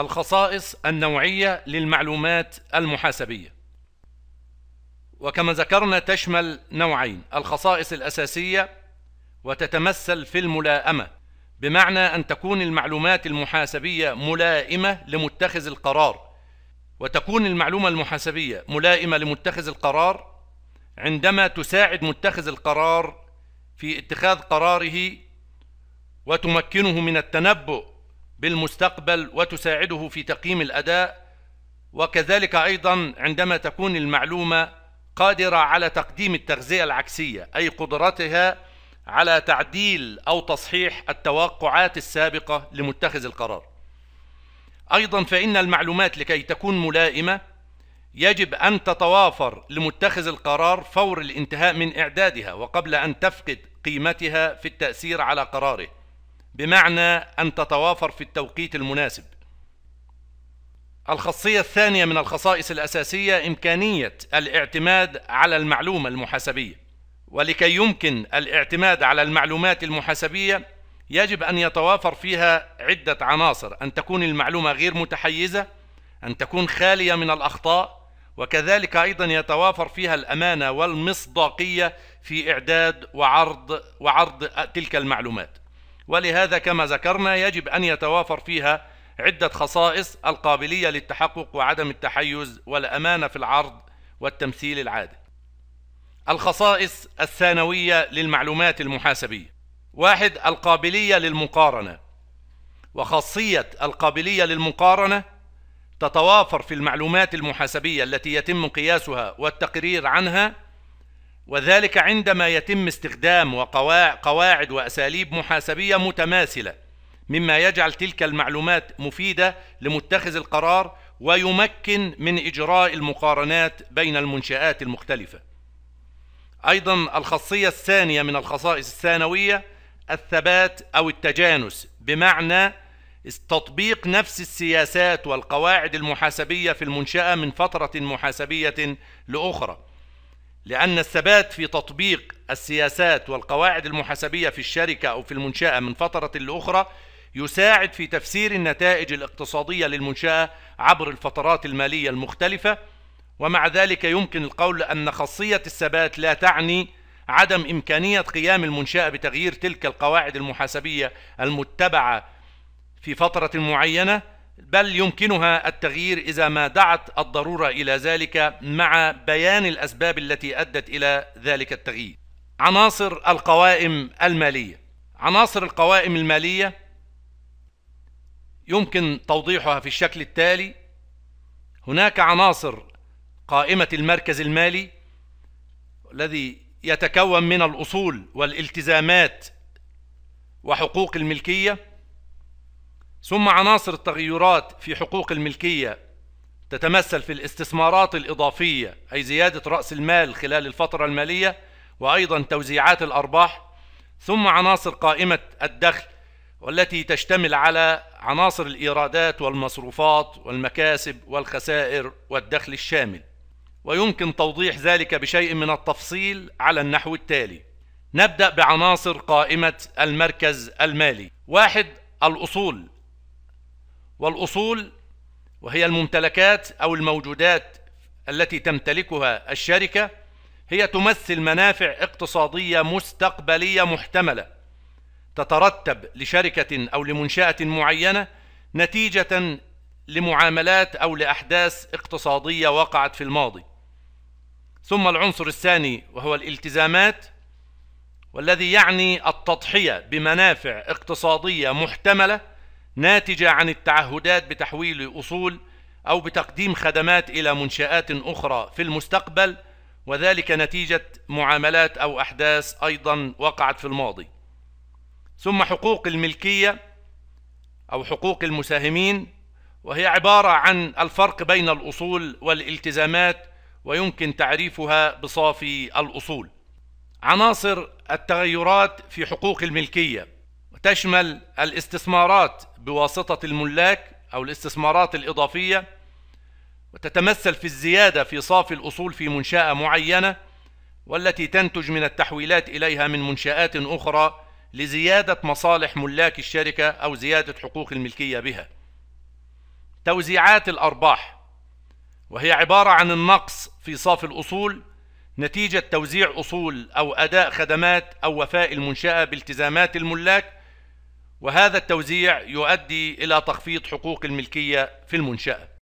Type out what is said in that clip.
الخصائص النوعية للمعلومات المحاسبية وكما ذكرنا تشمل نوعين الخصائص الأساسية وتتمثل في الملائمة بمعنى أن تكون المعلومات المحاسبية ملائمة لمتخذ القرار وتكون المعلومة المحاسبية ملائمة لمتخذ القرار عندما تساعد متخذ القرار في اتخاذ قراره وتمكنه من التنبؤ بالمستقبل وتساعده في تقييم الأداء وكذلك أيضا عندما تكون المعلومة قادرة على تقديم التغذية العكسية أي قدرتها على تعديل أو تصحيح التوقعات السابقة لمتخذ القرار أيضا فإن المعلومات لكي تكون ملائمة يجب أن تتوافر لمتخذ القرار فور الانتهاء من إعدادها وقبل أن تفقد قيمتها في التأثير على قراره بمعنى أن تتوافر في التوقيت المناسب الخاصية الثانية من الخصائص الأساسية إمكانية الاعتماد على المعلومة المحاسبية ولكي يمكن الاعتماد على المعلومات المحاسبية يجب أن يتوافر فيها عدة عناصر أن تكون المعلومة غير متحيزة أن تكون خالية من الأخطاء وكذلك أيضا يتوافر فيها الأمانة والمصداقية في إعداد وعرض وعرض تلك المعلومات ولهذا كما ذكرنا يجب أن يتوافر فيها عدة خصائص القابلية للتحقق وعدم التحيز والأمانة في العرض والتمثيل العادي الخصائص الثانوية للمعلومات المحاسبية واحد القابلية للمقارنة وخاصية القابلية للمقارنة تتوافر في المعلومات المحاسبية التي يتم قياسها والتقرير عنها وذلك عندما يتم استخدام قواعد وأساليب محاسبية متماثلة مما يجعل تلك المعلومات مفيدة لمتخذ القرار ويمكن من إجراء المقارنات بين المنشآت المختلفة أيضا الخاصية الثانية من الخصائص الثانوية الثبات أو التجانس بمعنى تطبيق نفس السياسات والقواعد المحاسبية في المنشأة من فترة محاسبية لأخرى لأن الثبات في تطبيق السياسات والقواعد المحاسبية في الشركة أو في المنشأة من فترة لأخرى يساعد في تفسير النتائج الاقتصادية للمنشأة عبر الفترات المالية المختلفة ومع ذلك يمكن القول أن خاصية الثبات لا تعني عدم إمكانية قيام المنشأة بتغيير تلك القواعد المحاسبية المتبعة في فترة معينة بل يمكنها التغيير إذا ما دعت الضرورة إلى ذلك مع بيان الأسباب التي أدت إلى ذلك التغيير. عناصر القوائم المالية عناصر القوائم المالية يمكن توضيحها في الشكل التالي هناك عناصر قائمة المركز المالي الذي يتكون من الأصول والالتزامات وحقوق الملكية ثم عناصر التغيرات في حقوق الملكية تتمثل في الاستثمارات الإضافية أي زيادة رأس المال خلال الفترة المالية وأيضا توزيعات الأرباح ثم عناصر قائمة الدخل والتي تشتمل على عناصر الإيرادات والمصروفات والمكاسب والخسائر والدخل الشامل ويمكن توضيح ذلك بشيء من التفصيل على النحو التالي نبدأ بعناصر قائمة المركز المالي واحد الأصول والأصول وهي الممتلكات أو الموجودات التي تمتلكها الشركة هي تمثل منافع اقتصادية مستقبلية محتملة تترتب لشركة أو لمنشأة معينة نتيجة لمعاملات أو لأحداث اقتصادية وقعت في الماضي ثم العنصر الثاني وهو الالتزامات والذي يعني التضحية بمنافع اقتصادية محتملة ناتجة عن التعهدات بتحويل أصول أو بتقديم خدمات إلى منشآت أخرى في المستقبل وذلك نتيجة معاملات أو أحداث أيضا وقعت في الماضي ثم حقوق الملكية أو حقوق المساهمين وهي عبارة عن الفرق بين الأصول والالتزامات ويمكن تعريفها بصافي الأصول عناصر التغيرات في حقوق الملكيه تشمل الاستثمارات بواسطة الملاك أو الاستثمارات الإضافية وتتمثل في الزيادة في صافي الأصول في منشأة معينة والتي تنتج من التحويلات إليها من منشآت أخرى لزيادة مصالح ملاك الشركة أو زيادة حقوق الملكية بها توزيعات الأرباح وهي عبارة عن النقص في صافي الأصول نتيجة توزيع أصول أو أداء خدمات أو وفاء المنشأة بالتزامات الملاك وهذا التوزيع يؤدي إلى تخفيض حقوق الملكية في المنشأة